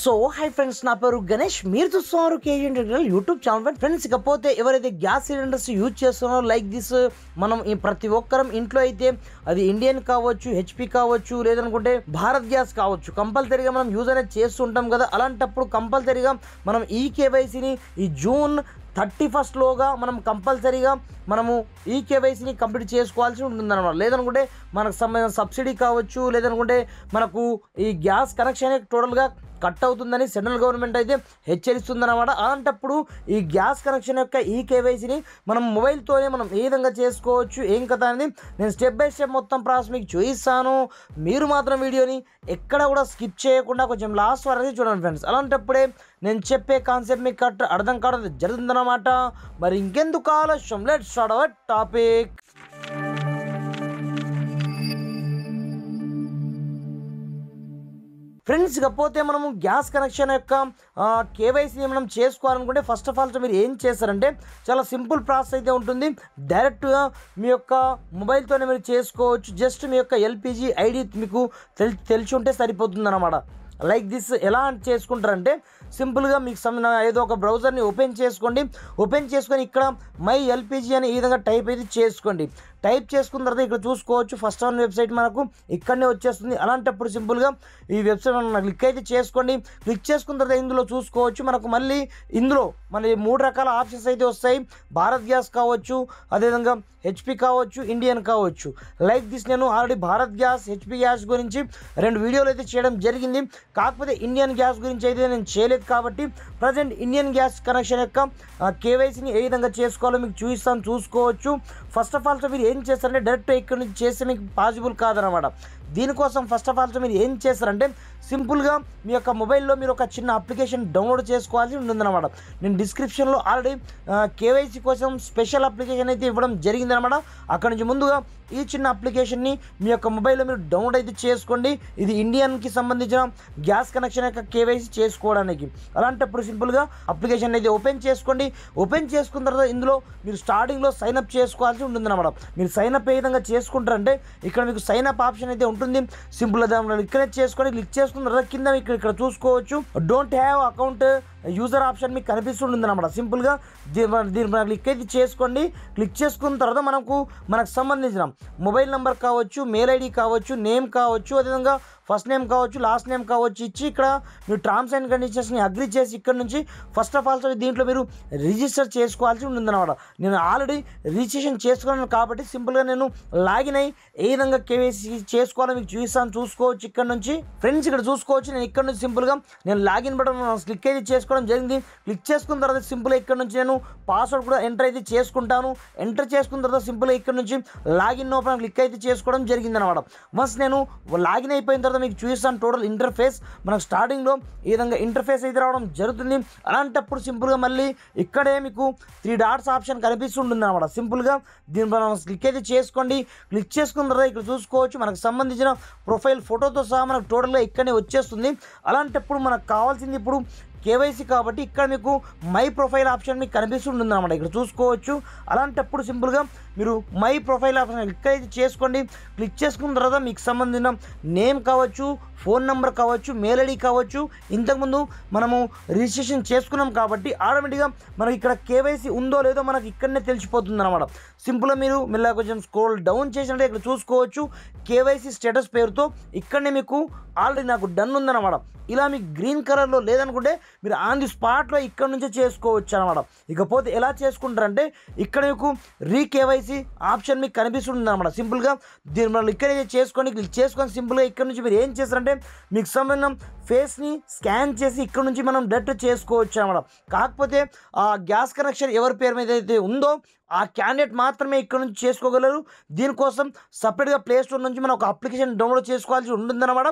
so hi friends నా పేరు గణేష్ మీరు చూస్తున్నారు KG integral YouTube channel friends ఇకపోతే ఎవరైతే గ్యాస్ సిలిండర్స్ యూజ్ చేస్తున్నారో లైక్ దిస్ మనం ఈ ప్రతి ఒక్కరం ఇంట్లో అయితే అది ఇండియన్ కావచ్చు హెచ్పి కావచ్చు లేదనుకుంటే భారత్ గ్యాస్ కావచ్చు కంపల్సరీగా మనం యూజ్ అనేది చేస్తుంటాం కదా అలాంటప్పుడు కంపల్సరీగా మనం ఈ కేవైసీని ఈ జూన్ థర్టీ ఫస్ట్లోగా మనం కంపల్సరీగా మనము ఈ కేవైసీని కంప్లీట్ చేసుకోవాల్సి ఉంటుంది అనమాట లేదనుకుంటే మనకు సంబంధించిన సబ్సిడీ కావచ్చు లేదనుకుంటే మనకు ఈ గ్యాస్ కనెక్షన్ టోటల్గా కట్ అవుతుందని సెంట్రల్ గవర్నమెంట్ అయితే హెచ్చరిస్తుందన్నమాట అలాంటప్పుడు ఈ గ్యాస్ కనెక్షన్ యొక్క ఈ కేవైసీని మనం మొబైల్తోనే మనం ఏ విధంగా చేసుకోవచ్చు ఏం కదా అనేది నేను స్టెప్ బై స్టెప్ మొత్తం ప్రాసెస్ మీకు చూపిస్తాను మీరు మాత్రం వీడియోని ఎక్కడ కూడా స్కిప్ చేయకుండా కొంచెం లాస్ట్ వరకు చూడండి ఫ్రెండ్స్ అలాంటప్పుడే నేను చెప్పే కాన్సెప్ట్ మీకు కరెక్ట్ అర్థం కావడం జరుగుతుందన్నమాట మరి ఇంకెందుకు ఆలస్యం let start our topic friends కాకపోతే మనము గ్యాస్ కనెక్షన్ యొక్క కేవైసీ మనం చేసుకోవాలనుకుంటే ఫస్ట్ ఆఫ్ ఆల్ మీరు ఏం చేస్తారంటే చాలా సింపుల్ ప్రాసెస్ అయితే ఉంటుంది డైరెక్ట్గా మీ యొక్క మొబైల్తోనే మీరు చేసుకోవచ్చు జస్ట్ మీ యొక్క ఎల్పిజి ఐడి మీకు తెలి తెలిసి ఉంటే సరిపోతుంది అనమాట లైక్ దిస్ ఎలా చేసుకుంటారంటే సింపుల్గా మీకు సమ్ ఏదో ఒక బ్రౌజర్ని ఓపెన్ చేసుకోండి ఓపెన్ చేసుకొని ఇక్కడ మై ఎల్పిజి అని ఈ విధంగా టైప్ అయితే చేసుకోండి టైప్ చేసుకున్న తర్వాత ఇక్కడ చూసుకోవచ్చు ఫస్ట్ వన్ వెబ్సైట్ మనకు ఇక్కడనే వచ్చేస్తుంది అలాంటప్పుడు సింపుల్గా ఈ వెబ్సైట్ మనం క్లిక్ అయితే చేసుకోండి క్లిక్ చేసుకున్న తర్వాత ఇందులో చూసుకోవచ్చు మనకు మళ్ళీ ఇందులో మన మూడు రకాల ఆప్షన్స్ అయితే వస్తాయి భారత్ గ్యాస్ కావచ్చు అదేవిధంగా హెచ్పి కావచ్చు ఇండియన్ కావచ్చు లైక్ దిస్ నేను already Bharat gas HP gas గురించి రెండు వీడియోలు అయితే చేయడం జరిగింది కాకపోతే ఇండియన్ గ్యాస్ గురించి అయితే నేను చేయలేదు కాబట్టి ప్రజెంట్ ఇండియన్ గ్యాస్ కనెక్షన్ యొక్క కేవైసీని ఏ విధంగా చేసుకోవాలో మీకు చూపిస్తాను చూసుకోవచ్చు ఫస్ట్ ఆఫ్ ఆల్ మీరు ఏం చేస్తారంటే డైరెక్ట్ ఇక్కడ నుంచి చేస్తే మీకు పాసిబుల్ కాదనమాట దీనికోసం ఫస్ట్ ఆఫ్ ఆల్ మీరు ఏం చేస్తారంటే సింపుల్గా మీ యొక్క మొబైల్లో మీరు ఒక చిన్న అప్లికేషన్ డౌన్లోడ్ చేసుకోవాల్సి ఉంటుందన్నమాట నేను డిస్క్రిప్షన్లో ఆల్రెడీ కేవైసీ కోసం స్పెషల్ అప్లికేషన్ అయితే ఇవ్వడం జరిగిందనమాట అక్కడ నుంచి ముందుగా ఈ చిన్న అప్లికేషన్ని మీ యొక్క మొబైల్లో మీరు డౌన్లోడ్ అయితే చేసుకోండి ఇది ఇండియన్కి సంబంధించిన గ్యాస్ కనెక్షన్ యొక్క కేవైసీ చేసుకోవడానికి అలాంటప్పుడు సింపుల్గా అప్లికేషన్ అయితే ఓపెన్ చేసుకోండి ఓపెన్ చేసుకున్న తర్వాత ఇందులో మీరు స్టార్టింగ్లో సైన్ అప్ చేసుకోవాల్సి ఉంటుందన్నమాట మీరు సైన్ అప్ ఏ విధంగా చేసుకుంటారంటే ఇక్కడ మీకు సైన్ అప్ ఆప్షన్ అయితే ఉంటుంది ఉంటుంది సింపుల్ దాని క్లిక్ చేసుకొని క్లిక్ చేసుకున్న కింద ఇక్కడ ఇక్కడ చూసుకోవచ్చు don't have account user option మీకు కనిపిస్తుంటుంది అన్నమాట సింపుల్గా దీని క్లిక్ అయితే చేసుకోండి క్లిక్ చేసుకున్న తర్వాత మనకు మనకు సంబంధించిన మొబైల్ నెంబర్ కావచ్చు మెయిల్ ఐడి కావచ్చు నేమ్ కావచ్చు అదేవిధంగా ఫస్ట్ నేమ్ కావచ్చు లాస్ట్ నేమ్ కావచ్చు ఇచ్చి ఇక్కడ మీరు టర్మ్స్ అండ్ కండిషన్స్ని అగ్రి చేసి ఇక్కడ నుంచి ఫస్ట్ ఆఫ్ ఆల్ దీంట్లో మీరు రిజిస్టర్ చేసుకోవాల్సి అనమాట నేను ఆల్రెడీ రిజిస్ట్రేషన్ చేసుకున్నాను కాబట్టి సింపుల్గా నేను లాగిన్ అయ్యి ఏ విధంగా కేవైసీ చేసుకోవాలో మీకు చూపిస్తాను చూసుకోవచ్చు ఇక్కడ నుంచి ఫ్రెండ్స్ ఇక్కడ చూసుకోవచ్చు నేను ఇక్కడ నుంచి సింపుల్గా నేను లాగిన్ బటన్ క్లిక్ అయితే చేసుకోవాలి చేసుకోవడం జరిగింది క్లిక్ చేసుకున్న తర్వాత సింపుల్ ఇక్కడ నుంచి నేను పాస్వర్డ్ కూడా ఎంటర్ అయితే చేసుకుంటాను ఎంటర్ చేసుకున్న తర్వాత సింపుల్ ఇక్కడ నుంచి లాగిన్ ఓపెన్ క్లిక్ అయితే చేసుకోవడం జరిగింది అనమాట మస్ట్ నేను లాగిన్ అయిపోయిన తర్వాత మీకు చూస్తాను టోటల్ ఇంటర్ఫేస్ మనకు స్టార్టింగ్లో ఈ విధంగా ఇంటర్ఫేస్ అయితే రావడం జరుగుతుంది అలాంటప్పుడు సింపుల్గా మళ్ళీ ఇక్కడే మీకు త్రీ డాట్స్ ఆప్షన్ కనిపిస్తుంటుంది అనమాట సింపుల్గా దీని మనం క్లిక్ అయితే చేసుకోండి క్లిక్ చేసుకున్న తర్వాత ఇక్కడ చూసుకోవచ్చు మనకు సంబంధించిన ప్రొఫైల్ ఫోటోతో సహా మనకు టోటల్గా ఇక్కడనే వచ్చేస్తుంది అలాంటప్పుడు మనకు కావాల్సింది ఇప్పుడు కేవైసీ కాబట్టి ఇక్కడ మీకు మై ప్రొఫైల్ ఆప్షన్ మీకు కనిపిస్తుంటుంది అనమాట ఇక్కడ చూసుకోవచ్చు అలాంటప్పుడు సింపుల్గా మీరు మై ప్రొఫైల్ ఆప్షన్ ఎక్కడైతే చేసుకోండి క్లిక్ చేసుకున్న తర్వాత మీకు సంబంధించిన నేమ్ కావచ్చు ఫోన్ నెంబర్ కావచ్చు మెయిల్ ఐడి కావచ్చు ఇంతకుముందు మనము రిజిస్ట్రేషన్ చేసుకున్నాం కాబట్టి ఆటోమేటిక్గా మనకి ఇక్కడ కేవైసీ ఉందో లేదో మనకి ఇక్కడనే తెలిసిపోతుంది అనమాట సింపుల్గా మీరు మెల్లగా కొంచెం స్క్రోల్ డౌన్ చేసినట్టే ఇక్కడ చూసుకోవచ్చు కేవైసీ స్టేటస్ పేరుతో ఇక్కడనే మీకు ఆల్రెడీ నాకు డన్ ఉందన్నమాట ఇలా మీకు గ్రీన్ కలర్లో లేదనుకుంటే మీరు ఆన్ ది స్పాట్లో ఇక్కడ నుంచే చేసుకోవచ్చు అనమాట ఇకపోతే ఎలా చేసుకుంటారంటే ఇక్కడ మీకు రీకేవైసీ ఆప్షన్ మీకు కనిపిస్తుంది అనమాట సింపుల్గా దీని మనం ఇక్కడ చేసుకొని చేసుకొని సింపుల్గా ఇక్కడ నుంచి మీరు ఏం చేస్తారంటే మీకు సంబంధం ఫేస్ని స్కాన్ చేసి ఇక్కడ నుంచి మనం డెట్ చేసుకోవచ్చు అనమాట కాకపోతే ఆ గ్యాస్ కనెక్షన్ ఎవరి పేరు మీద అయితే ఉందో ఆ క్యాండిడేట్ మాత్రమే ఇక్కడ నుంచి చేసుకోగలరు దీనికోసం సపరేట్గా ప్లేస్టోర్ నుంచి మనం ఒక అప్లికేషన్ డౌన్లోడ్ చేసుకోవాల్సి ఉంటుందన్నమాట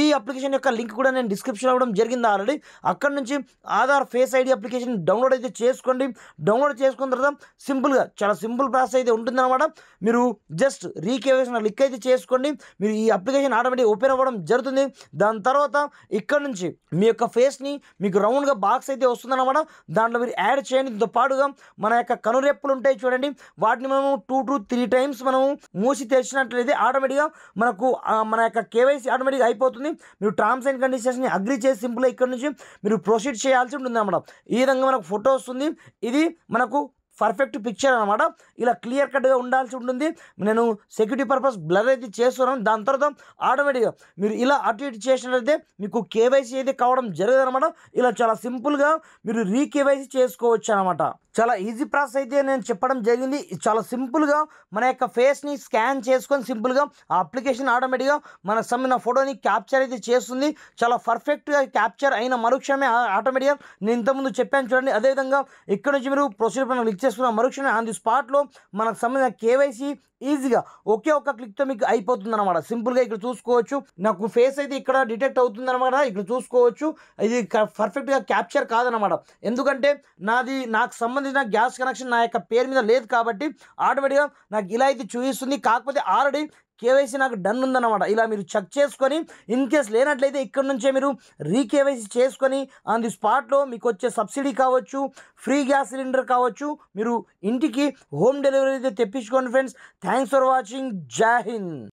ఈ అప్లికేషన్ యొక్క లింక్ కూడా నేను డిస్క్రిప్షన్ అవ్వడం జరిగింది ఆల్రెడీ అక్కడ నుంచి Aadhaar face ID application download అయితే చేసుకోండి డౌన్లోడ్ చేసుకున్న తర్వాత సింపుల్గా చాలా సింపుల్ ప్రాసెస్ అయితే ఉంటుందన్నమాట మీరు జస్ట్ రీకేవేసిన లిక్ అయితే చేసుకోండి మీరు ఈ అప్లికేషన్ ఆటోమేటిక్ ఓపెన్ అవ్వడం జరుగుతుంది దాని తర్వాత ఇక్కడ నుంచి మీ యొక్క ఫేస్ని మీకు రౌండ్గా బాక్స్ అయితే వస్తుందన్నమాట దాంట్లో మీరు యాడ్ చేయండి పాటుగా మన యొక్క కనురెప్పులు ఉంటాయి ఉంటాయి చూడండి వాటిని మనము టూ టు త్రీ టైమ్స్ మనము మూసి తెరిచినట్లయితే ఆటోమేటిక్గా మనకు మన యొక్క కేవైసీ ఆటోమేటిక్గా అయిపోతుంది మీరు టర్మ్స్ అండ్ కండిషన్స్ని అగ్రి చేసి సింపుల్గా ఇక్కడ నుంచి మీరు ప్రొసీడ్ చేయాల్సి ఉంటుంది అన్నమాట ఈ విధంగా మనకు ఫోటో వస్తుంది ఇది మనకు పర్ఫెక్ట్ పిక్చర్ అనమాట ఇలా క్లియర్ కట్గా ఉండాల్సి ఉంటుంది నేను సెక్యూరిటీ పర్పస్ బ్లర్ అయితే చేస్తున్నాను దాని తర్వాత ఆటోమేటిక్గా మీరు ఇలా అటు ఇటు చేసినట్లయితే మీకు కేవైసీ అయితే కావడం జరగదు అనమాట ఇలా చాలా సింపుల్గా మీరు రీకేవైసీ చేసుకోవచ్చు అనమాట చాలా ఈజీ ప్రాసెస్ అయితే నేను చెప్పడం జరిగింది చాలా సింపుల్గా మన యొక్క ఫేస్ని స్కాన్ చేసుకొని సింపుల్గా ఆ అప్లికేషన్ ఆటోమేటిక్గా మన సంబంధించిన ఫోటోని క్యాప్చర్ అయితే చేస్తుంది చాలా పర్ఫెక్ట్గా క్యాప్చర్ అయిన మరుక్షణమే ఆటోమేటిక్గా నేను ఇంతకుముందు చెప్పాను చూడండి అదేవిధంగా ఇక్కడ నుంచి మీరు ప్రొసీజర్ పైన క్లిక్ చేసుకున్న మరుక్షణం ఆన్ ది స్పాట్లో మనకు సంబంధించిన కేవైసీ ఈజీగా ఒకే ఒక క్లిక్తో మీకు అయిపోతుంది అనమాట సింపుల్గా ఇక్కడ చూసుకోవచ్చు నాకు ఫేస్ అయితే ఇక్కడ డిటెక్ట్ అవుతుంది అనమాట ఇక్కడ చూసుకోవచ్చు ఇది పర్ఫెక్ట్గా క్యాప్చర్ కాదనమాట ఎందుకంటే నాది నాకు సంబంధించిన గ్యాస్ కనెక్షన్ నా యొక్క పేరు మీద లేదు కాబట్టి ఆటోమేటిక్గా నాకు ఇలా అయితే చూపిస్తుంది కాకపోతే ఆల్రెడీ కేవైసీ నాకు డన్ ఉందన్నమాట ఇలా మీరు చెక్ చేసుకొని ఇన్ కేస్ లేనట్లయితే ఇక్కడ నుంచే మీరు రీకేవైసీ చేసుకొని ఆన్ ది స్పాట్లో మీకు వచ్చే సబ్సిడీ కావచ్చు ఫ్రీ గ్యాస్ సిలిండర్ కావచ్చు మీరు ఇంటికి హోమ్ డెలివరీ అయితే తెప్పించుకోండి ఫ్రెండ్స్ థ్యాంక్స్ ఫర్ వాచింగ్ జై